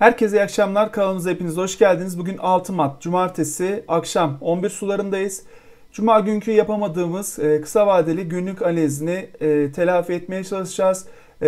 Herkese iyi akşamlar. Kanalımıza hepiniz hoş geldiniz. Bugün 6 Mart Cumartesi akşam 11 sularındayız. Cuma günkü yapamadığımız e, kısa vadeli günlük analizini e, telafi etmeye çalışacağız. E,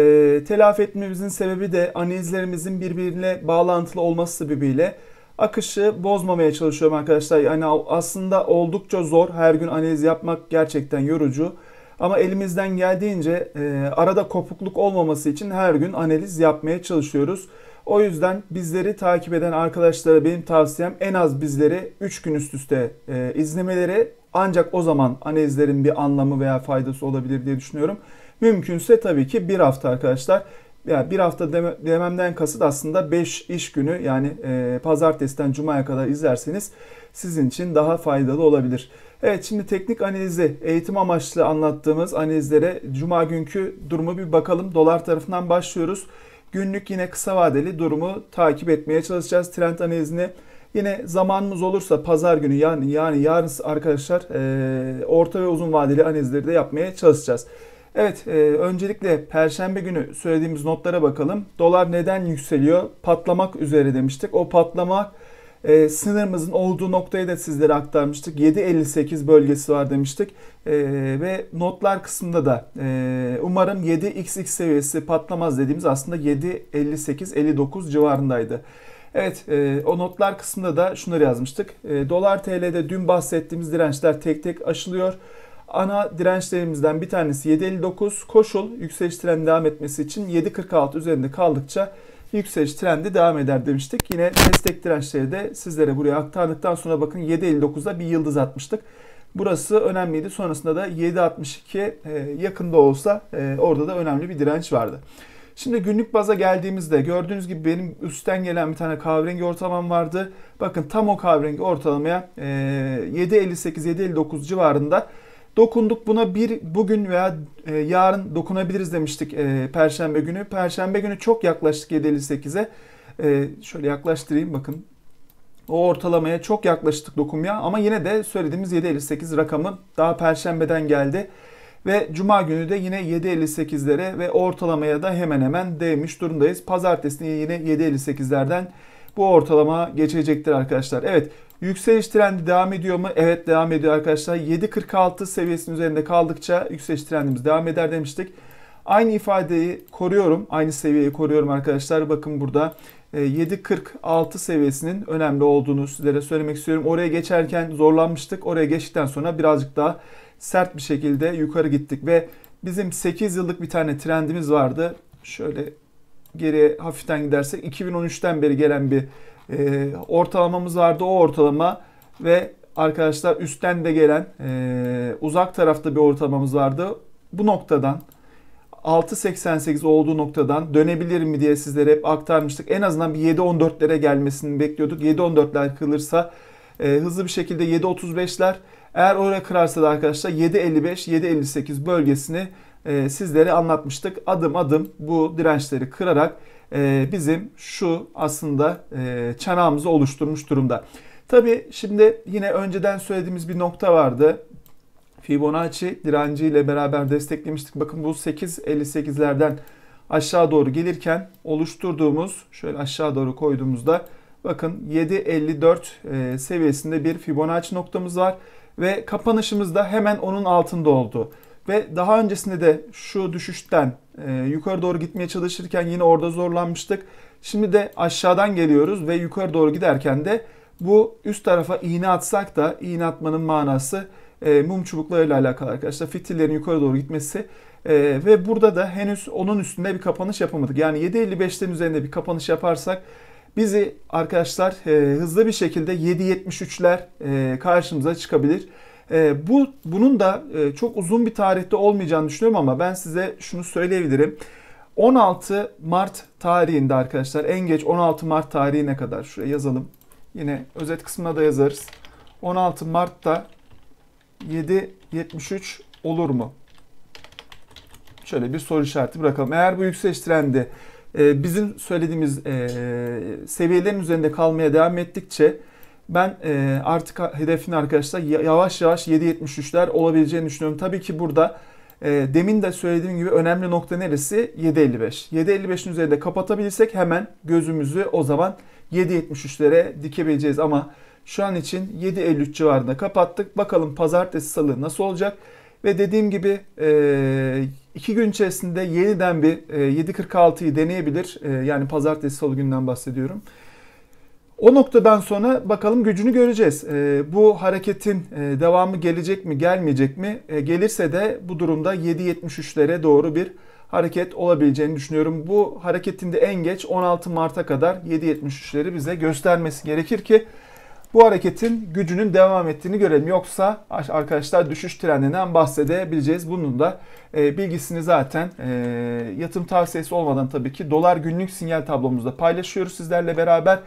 telafi etmemizin sebebi de analizlerimizin birbirine bağlantılı olması sebebiyle akışı bozmamaya çalışıyorum arkadaşlar. Yani aslında oldukça zor. Her gün analiz yapmak gerçekten yorucu. Ama elimizden geldiğince arada kopukluk olmaması için her gün analiz yapmaya çalışıyoruz. O yüzden bizleri takip eden arkadaşlara benim tavsiyem en az bizleri 3 gün üst üste e, izlemeleri ancak o zaman analizlerin bir anlamı veya faydası olabilir diye düşünüyorum. Mümkünse tabii ki bir hafta arkadaşlar. Yani bir hafta deme, dememden kasıt aslında 5 iş günü yani e, pazartesiden cumaya kadar izlerseniz sizin için daha faydalı olabilir. Evet şimdi teknik analizi eğitim amaçlı anlattığımız analizlere cuma günkü durumu bir bakalım. Dolar tarafından başlıyoruz. Günlük yine kısa vadeli durumu takip etmeye çalışacağız trend analizini. Yine zamanımız olursa pazar günü yani, yani yarın arkadaşlar e, orta ve uzun vadeli analizleri de yapmaya çalışacağız. Evet e, öncelikle perşembe günü söylediğimiz notlara bakalım. Dolar neden yükseliyor? Patlamak üzere demiştik. O patlamak e, sınırımızın olduğu noktayı da sizlere aktarmıştık. 7.58 bölgesi var demiştik. E, ve notlar kısmında da e, umarım 7xx seviyesi patlamaz dediğimiz aslında 7.58-59 civarındaydı. Evet e, o notlar kısmında da şunları yazmıştık. E, Dolar TL'de dün bahsettiğimiz dirençler tek tek aşılıyor. Ana dirençlerimizden bir tanesi 7.59 koşul yükseliş trenin devam etmesi için 7.46 üzerinde kaldıkça yükseliş trendi devam eder demiştik. Yine destek dirençleri de sizlere buraya aktardıktan sonra bakın 7.59'da bir yıldız atmıştık. Burası önemliydi. Sonrasında da 7.62 e, yakında olsa e, orada da önemli bir direnç vardı. Şimdi günlük baza geldiğimizde gördüğünüz gibi benim üstten gelen bir tane kahverengi ortalamam vardı. Bakın tam o kahverengi ortalamaya 7.58-7.59 e, civarında Dokunduk buna bir bugün veya e, yarın dokunabiliriz demiştik e, Perşembe günü. Perşembe günü çok yaklaştık 7.58'e. E, şöyle yaklaştırayım bakın. O ortalamaya çok yaklaştık dokunmaya ama yine de söylediğimiz 7.58 rakamı daha Perşembe'den geldi. Ve Cuma günü de yine 7.58'lere ve ortalamaya da hemen hemen değmiş durumdayız. Pazartesi yine 7.58'lerden bu ortalama geçecektir arkadaşlar. Evet Yükseliş trendi devam ediyor mu? Evet devam ediyor arkadaşlar. 7.46 seviyesinin üzerinde kaldıkça yükseliş trendimiz devam eder demiştik. Aynı ifadeyi koruyorum. Aynı seviyeyi koruyorum arkadaşlar. Bakın burada 7.46 e, seviyesinin önemli olduğunu sizlere söylemek istiyorum. Oraya geçerken zorlanmıştık. Oraya geçtikten sonra birazcık daha sert bir şekilde yukarı gittik ve bizim 8 yıllık bir tane trendimiz vardı. Şöyle geriye hafiften gidersek 2013'ten beri gelen bir e, ortalamamız vardı o ortalama ve arkadaşlar üstten de gelen e, uzak tarafta bir ortalamamız vardı. Bu noktadan 6.88 olduğu noktadan dönebilir mi diye sizlere hep aktarmıştık. En azından bir 7.14'lere gelmesini bekliyorduk. 7.14'ler kırılırsa e, hızlı bir şekilde 7.35'ler eğer oraya kırarsa da arkadaşlar 7.55-7.58 bölgesini e, sizlere anlatmıştık. Adım adım bu dirençleri kırarak ee, bizim şu aslında e, çanağımızı oluşturmuş durumda. Tabi şimdi yine önceden söylediğimiz bir nokta vardı. Fibonacci direnci ile beraber desteklemiştik. Bakın bu 8.58'lerden aşağı doğru gelirken oluşturduğumuz şöyle aşağı doğru koyduğumuzda bakın 7.54 e, seviyesinde bir Fibonacci noktamız var ve kapanışımız da hemen onun altında oldu. Ve daha öncesinde de şu düşüşten e, yukarı doğru gitmeye çalışırken yine orada zorlanmıştık. Şimdi de aşağıdan geliyoruz ve yukarı doğru giderken de bu üst tarafa iğne atsak da iğne atmanın manası e, mum çubuklarıyla alakalı arkadaşlar. Fitillerin yukarı doğru gitmesi e, ve burada da henüz onun üstünde bir kapanış yapamadık. Yani 7.55'lerin üzerinde bir kapanış yaparsak bizi arkadaşlar e, hızlı bir şekilde 7.73'ler e, karşımıza çıkabilir. Ee, bu bunun da e, çok uzun bir tarihte olmayacağını düşünüyorum ama ben size şunu söyleyebilirim. 16 Mart tarihinde arkadaşlar en geç 16 Mart tarihine kadar şuraya yazalım. Yine özet kısmına da yazarız. 16 Mart'ta 7.73 olur mu? Şöyle bir soru işareti bırakalım. Eğer bu yükseliş trendi e, bizim söylediğimiz e, seviyelerin üzerinde kalmaya devam ettikçe ben e, artık hedefin arkadaşlar yavaş yavaş 7.73'ler olabileceğini düşünüyorum. Tabii ki burada e, demin de söylediğim gibi önemli nokta neresi? 7.55. 7.55'in üzerinde kapatabilirsek hemen gözümüzü o zaman 7.73'lere dikebileceğiz. Ama şu an için 7.53 civarında kapattık. Bakalım pazartesi salı nasıl olacak? Ve dediğim gibi e, iki gün içerisinde yeniden bir e, 7.46'yı deneyebilir. E, yani pazartesi salı günden bahsediyorum. O noktadan sonra bakalım gücünü göreceğiz. E, bu hareketin e, devamı gelecek mi gelmeyecek mi? E, gelirse de bu durumda 7.73'lere doğru bir hareket olabileceğini düşünüyorum. Bu hareketin de en geç 16 Mart'a kadar 7.73'leri bize göstermesi gerekir ki bu hareketin gücünün devam ettiğini görelim. Yoksa arkadaşlar düşüş trendinden bahsedebileceğiz. Bunun da e, bilgisini zaten e, yatım tavsiyesi olmadan tabii ki dolar günlük sinyal tablomuzda paylaşıyoruz sizlerle beraber.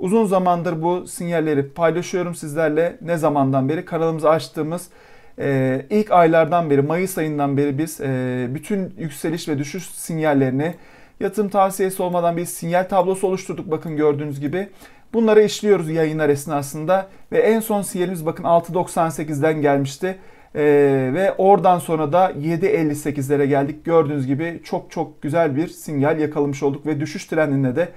Uzun zamandır bu sinyalleri paylaşıyorum sizlerle. Ne zamandan beri? Kanalımızı açtığımız e, ilk aylardan beri, Mayıs ayından beri biz e, bütün yükseliş ve düşüş sinyallerini yatırım tavsiyesi olmadan bir sinyal tablosu oluşturduk bakın gördüğünüz gibi. Bunları işliyoruz yayınlar esnasında ve en son sinyalimiz bakın 6.98'den gelmişti. Ee, ve oradan sonra da 7.58'lere geldik. Gördüğünüz gibi çok çok güzel bir sinyal yakalamış olduk ve düşüş trendinde de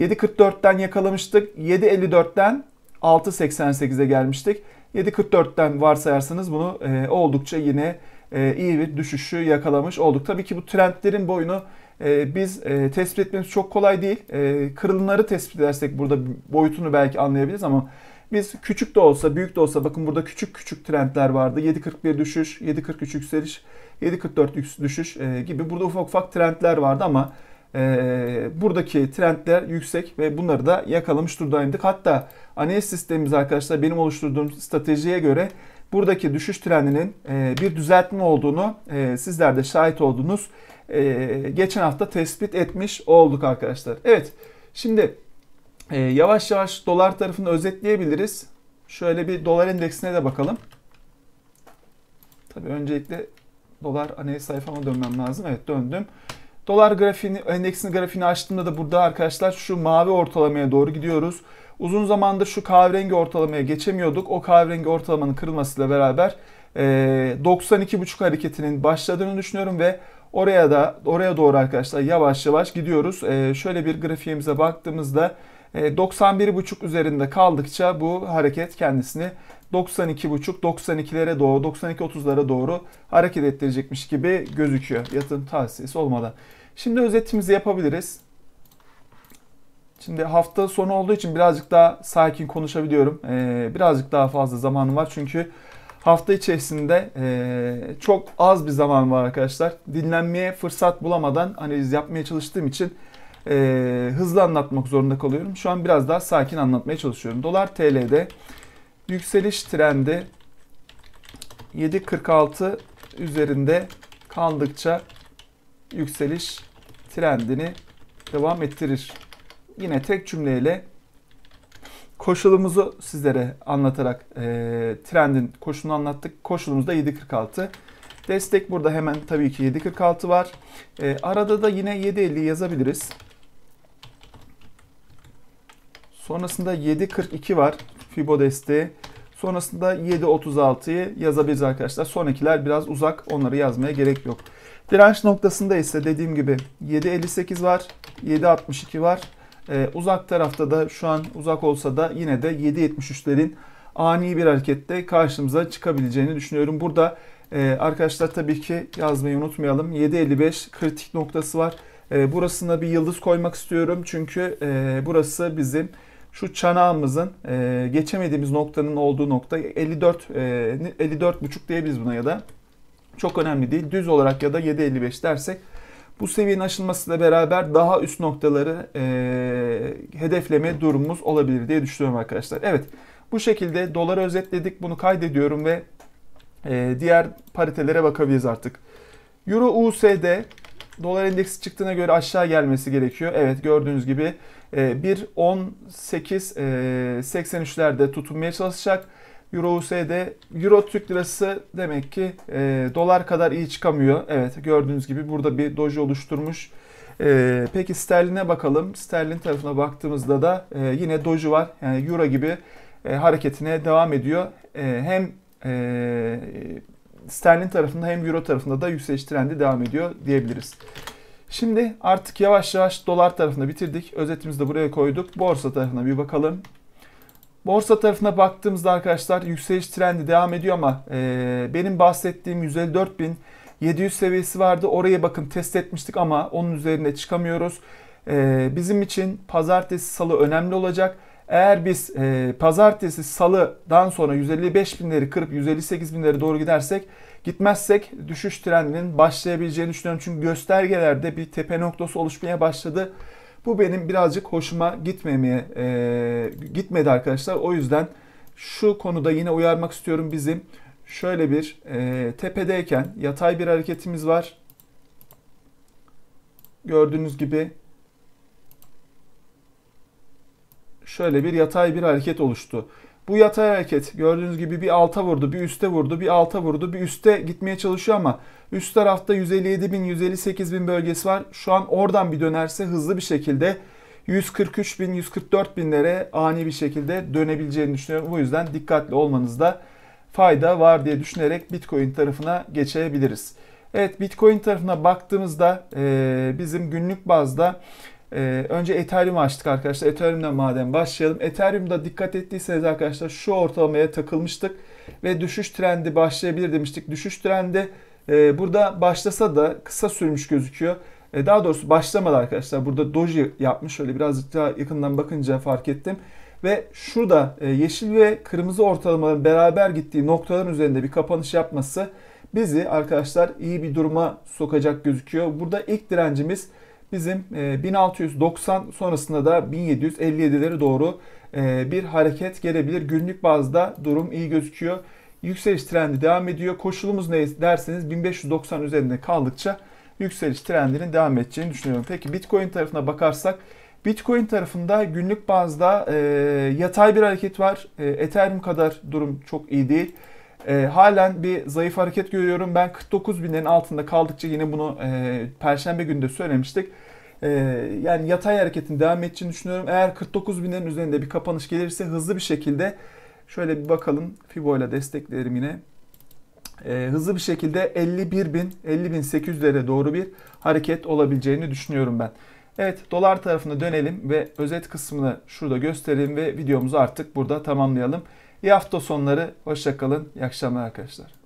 7.44'ten yakalamıştık. 7.54'ten 6.88'e gelmiştik. 7.44'ten varsayarsanız bunu e, oldukça yine e, iyi bir düşüşü yakalamış olduk. Tabii ki bu trendlerin boyunu e, biz e, tespit etmemiz çok kolay değil. E, kırılımları tespit edersek burada boyutunu belki anlayabiliriz ama biz küçük de olsa büyük de olsa bakın burada küçük küçük trendler vardı. 7.41 düşüş, 7.43 yükseliş, 7.44 düşüş e, gibi burada ufak ufak trendler vardı ama ee, buradaki trendler yüksek ve bunları da yakalamış durumdaydık. Hatta analiz sistemimiz arkadaşlar benim oluşturduğum stratejiye göre buradaki düşüş trendinin e, bir düzeltme olduğunu e, sizler de şahit oldunuz. E, geçen hafta tespit etmiş olduk arkadaşlar. Evet şimdi e, yavaş yavaş dolar tarafını özetleyebiliriz. Şöyle bir dolar endeksine de bakalım. Tabii öncelikle dolar analiz sayfama dönmem lazım. Evet döndüm. Dolar grafiğini, endeksin grafiğini açtığımda da burada arkadaşlar şu mavi ortalamaya doğru gidiyoruz. Uzun zamandır şu kahverengi ortalamaya geçemiyorduk. O kahverengi ortalamanın kırılmasıyla beraber 92.5 hareketinin başladığını düşünüyorum ve Oraya da oraya doğru arkadaşlar yavaş yavaş gidiyoruz. E, şöyle bir grafiğimize baktığımızda e, 91.5 üzerinde kaldıkça bu hareket kendisini 92.5 92'lere doğru 92.30'lara doğru hareket ettirecekmiş gibi gözüküyor. Yatırım tavsiyesi olmadan. Şimdi özetimizi yapabiliriz. Şimdi hafta sonu olduğu için birazcık daha sakin konuşabiliyorum. Ee, birazcık daha fazla zamanım var çünkü Hafta içerisinde e, çok az bir zaman var arkadaşlar. Dinlenmeye fırsat bulamadan analiz yapmaya çalıştığım için e, hızlı anlatmak zorunda kalıyorum. Şu an biraz daha sakin anlatmaya çalışıyorum. Dolar TL'de yükseliş trendi 7.46 üzerinde kaldıkça yükseliş trendini devam ettirir. Yine tek cümleyle koşulumuzu sizlere anlatarak e, trendin koşulunu anlattık. Koşulumuz da 7.46. Destek burada hemen tabii ki 7.46 var. E, arada da yine 7.50 yazabiliriz. Sonrasında 7.42 var Fibo desteği. Sonrasında 7.36'yı yazabiliriz arkadaşlar. Sonrakiler biraz uzak. Onları yazmaya gerek yok. Direnç noktasında ise dediğim gibi 7.58 var. 7.62 var. E, uzak tarafta da şu an uzak olsa da yine de 7.73'lerin ani bir harekette karşımıza çıkabileceğini düşünüyorum. Burada e, arkadaşlar tabii ki yazmayı unutmayalım. 7.55 kritik noktası var. E, burasına bir yıldız koymak istiyorum. Çünkü e, burası bizim şu çanağımızın e, geçemediğimiz noktanın olduğu nokta 54 e, 54.5 diyebiliriz buna ya da çok önemli değil. Düz olarak ya da 7.55 dersek bu seviyenin aşılmasıyla beraber daha üst noktaları e, hedefleme durumumuz olabilir diye düşünüyorum arkadaşlar. Evet bu şekilde doları özetledik. Bunu kaydediyorum ve e, diğer paritelere bakabiliriz artık. Euro USD dolar endeksi çıktığına göre aşağı gelmesi gerekiyor. Evet gördüğünüz gibi 1.18.83'lerde e, e, tutunmaya çalışacak. Euro USD, Euro Türk Lirası demek ki e, dolar kadar iyi çıkamıyor. Evet gördüğünüz gibi burada bir doji oluşturmuş. E, peki sterline bakalım. Sterlin tarafına baktığımızda da e, yine doji var. Yani Euro gibi e, hareketine devam ediyor. E, hem e, sterlin tarafında hem euro tarafında da yükseliş trendi devam ediyor diyebiliriz. Şimdi artık yavaş yavaş dolar tarafında bitirdik. Özetimizi de buraya koyduk. Borsa tarafına bir bakalım. Borsa tarafına baktığımızda arkadaşlar yükseliş trendi devam ediyor ama e, benim bahsettiğim 154.700 seviyesi vardı. Oraya bakın test etmiştik ama onun üzerine çıkamıyoruz. E, bizim için pazartesi salı önemli olacak. Eğer biz e, pazartesi salıdan sonra 155.000'leri kırıp 158.000'leri doğru gidersek gitmezsek düşüş trendinin başlayabileceğini düşünüyorum. Çünkü göstergelerde bir tepe noktası oluşmaya başladı. Bu benim birazcık hoşuma gitmemeye e, gitmedi arkadaşlar. O yüzden şu konuda yine uyarmak istiyorum bizim. Şöyle bir e, tepedeyken yatay bir hareketimiz var. Gördüğünüz gibi şöyle bir yatay bir hareket oluştu. Bu yatay hareket gördüğünüz gibi bir alta vurdu, bir üste vurdu, bir alta vurdu, bir üste gitmeye çalışıyor ama üst tarafta 157 bin, 158 bin bölgesi var. Şu an oradan bir dönerse hızlı bir şekilde 143 bin, 144 binlere ani bir şekilde dönebileceğini düşünüyorum. Bu yüzden dikkatli olmanızda fayda var diye düşünerek Bitcoin tarafına geçebiliriz. Evet Bitcoin tarafına baktığımızda e, bizim günlük bazda ee, önce Ethereum açtık arkadaşlar. Ethereum'den madem başlayalım. Ethereum'da dikkat ettiyseniz arkadaşlar şu ortalamaya takılmıştık ve düşüş trendi başlayabilir demiştik. Düşüş trendi e, burada başlasa da kısa sürmüş gözüküyor. E, daha doğrusu başlamadı arkadaşlar. Burada doji yapmış. Şöyle birazcık daha yakından bakınca fark ettim. Ve şurada e, yeşil ve kırmızı ortalamaların beraber gittiği noktaların üzerinde bir kapanış yapması bizi arkadaşlar iyi bir duruma sokacak gözüküyor. Burada ilk direncimiz bizim 1690 e, sonrasında da 1757'lere doğru e, bir hareket gelebilir. Günlük bazda durum iyi gözüküyor. Yükseliş trendi devam ediyor. Koşulumuz ne derseniz 1590 üzerinde kaldıkça yükseliş trendinin devam edeceğini düşünüyorum. Peki Bitcoin tarafına bakarsak Bitcoin tarafında günlük bazda e, yatay bir hareket var. E, Ethereum kadar durum çok iyi değil. E, halen bir zayıf hareket görüyorum. Ben 49 binlerin altında kaldıkça yine bunu e, Perşembe günde söylemiştik. Ee, yani yatay hareketin devam edeceğini düşünüyorum. Eğer 49 binlerin üzerinde bir kapanış gelirse hızlı bir şekilde şöyle bir bakalım Fibo ile desteklerim yine. Ee, hızlı bir şekilde 51 bin, 50 bin 800'lere doğru bir hareket olabileceğini düşünüyorum ben. Evet dolar tarafına dönelim ve özet kısmını şurada gösterelim ve videomuzu artık burada tamamlayalım. İyi hafta sonları, hoşçakalın, iyi akşamlar arkadaşlar.